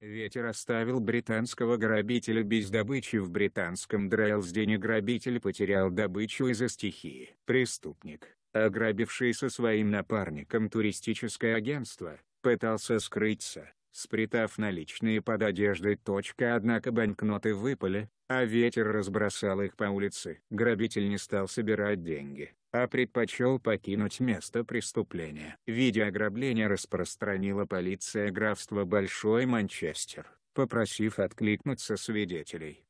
Ветер оставил британского грабителя без добычи в британском Дрейлсдене грабитель потерял добычу из-за стихии. Преступник, ограбивший со своим напарником туристическое агентство, пытался скрыться, спрятав наличные под одеждой. Точка, однако банкноты выпали, а ветер разбросал их по улице. Грабитель не стал собирать деньги, а предпочел покинуть место преступления. Видео ограбления распространила полиция графства Большой Манчестер, попросив откликнуться свидетелей.